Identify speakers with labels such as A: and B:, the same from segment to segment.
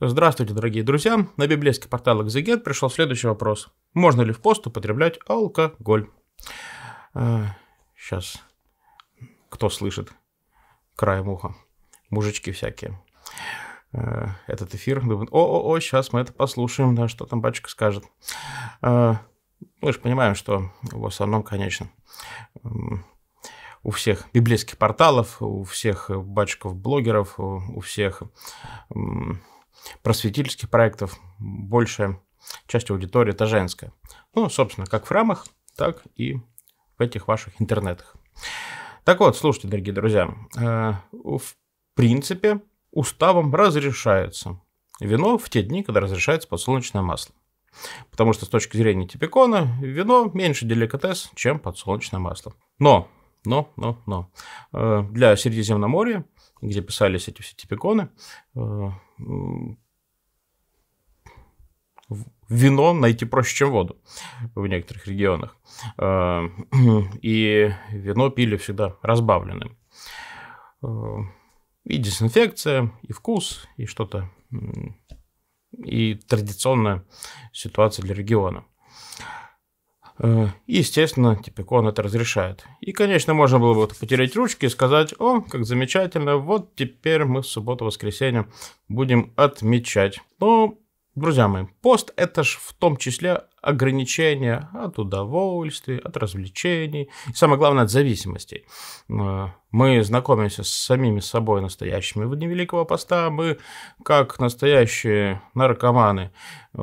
A: Здравствуйте, дорогие друзья! На библейский портал Экзегет пришел следующий вопрос. Можно ли в пост употреблять алкоголь? Сейчас. Э, Кто слышит? Краем уха. Мужички всякие. Э, этот эфир. о-о-о, сейчас мы это послушаем, да, что там батюшка скажет. Э, мы же понимаем, что в основном, конечно, у всех библейских порталов, у всех батюшков-блогеров, у всех просветительских проектов большая часть аудитории это женская. Ну, собственно, как в рамах, так и в этих ваших интернетах. Так вот, слушайте, дорогие друзья, э, в принципе, уставом разрешается вино в те дни, когда разрешается подсолнечное масло. Потому что с точки зрения типикона вино меньше деликатес, чем подсолнечное масло. Но, но, но, но. Э, для Средиземноморья где писались эти все типиконы. Э, вино найти проще, чем воду в некоторых регионах. Э, и вино пили всегда разбавленным. Э, и дезинфекция, и вкус, и что-то. И традиционная ситуация для региона – и, э, естественно, типикон это разрешает. И, конечно, можно было бы вот потерять ручки и сказать, о, как замечательно, вот теперь мы в субботу-воскресенье будем отмечать. Но Друзья мои, пост это ж в том числе ограничение от удовольствий, от развлечений, и самое главное от зависимостей. Э, мы знакомимся с самими собой настоящими в дни Великого Поста, мы как настоящие наркоманы э,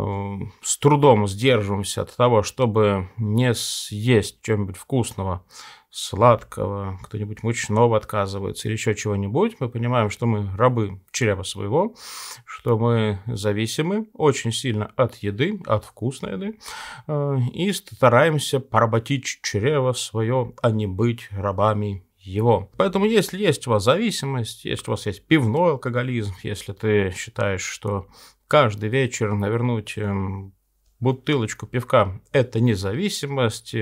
A: с трудом сдерживаемся от того, чтобы не съесть чем-нибудь вкусного сладкого, кто-нибудь мучного отказывается или еще чего-нибудь, мы понимаем, что мы рабы чрева своего, что мы зависимы очень сильно от еды, от вкусной еды, э, и стараемся поработить чрево свое, а не быть рабами его. Поэтому, если есть у вас зависимость, если у вас есть пивной алкоголизм, если ты считаешь, что каждый вечер навернуть эм, бутылочку пивка – это независимость,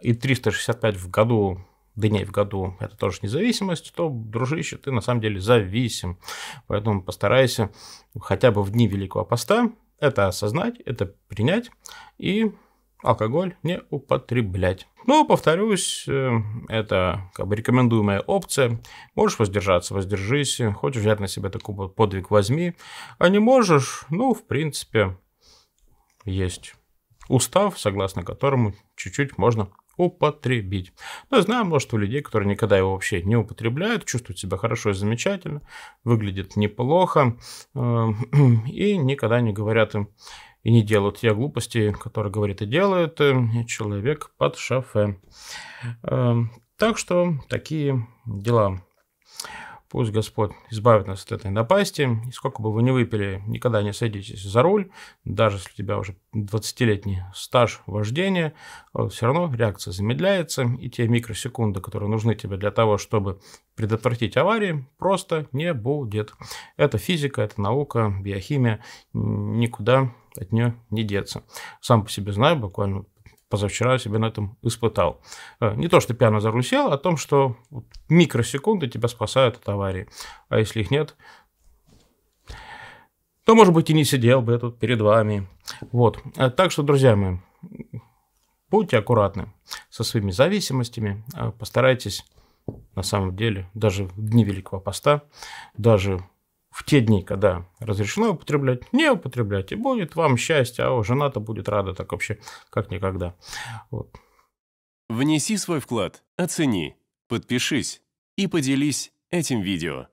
A: и 365 в году дней в году это тоже независимость, то, дружище, ты на самом деле зависим. Поэтому постарайся хотя бы в дни Великого Поста это осознать, это принять и алкоголь не употреблять. Ну, повторюсь, э, это как бы рекомендуемая опция. Можешь воздержаться, воздержись. Хочешь взять на себя такой подвиг, возьми. А не можешь, ну, в принципе, есть устав, согласно которому чуть-чуть можно употребить. Но ну, я знаю множество людей, которые никогда его вообще не употребляют, чувствуют себя хорошо и замечательно, выглядят неплохо э, и никогда не говорят им и не делают те глупости, которые говорит и делает э, человек под шафе. Э, так что такие дела. Пусть Господь избавит нас от этой напасти. И сколько бы вы ни выпили, никогда не садитесь за руль. Даже если у тебя уже 20-летний стаж вождения, э, все равно реакция замедляется. И те микросекунды, которые нужны тебе для того, чтобы предотвратить аварии, просто не будет. Это физика, это наука, биохимия. Никуда от нее не деться. Сам по себе знаю, буквально позавчера себя на этом испытал. Э, не то, что пьяно за а о том, что микросекунды тебя спасают от аварии. А если их нет, то, может быть, и не сидел бы я тут перед вами. Вот. Э, так что, друзья мои, будьте аккуратны со своими зависимостями. Э, постарайтесь на самом деле, даже в дни Великого Поста, даже в те дни, когда разрешено употреблять, не употреблять, и будет вам счастье, а жена-то будет рада так вообще, как никогда. Вот. Внеси свой вклад, оцени, подпишись и поделись этим видео.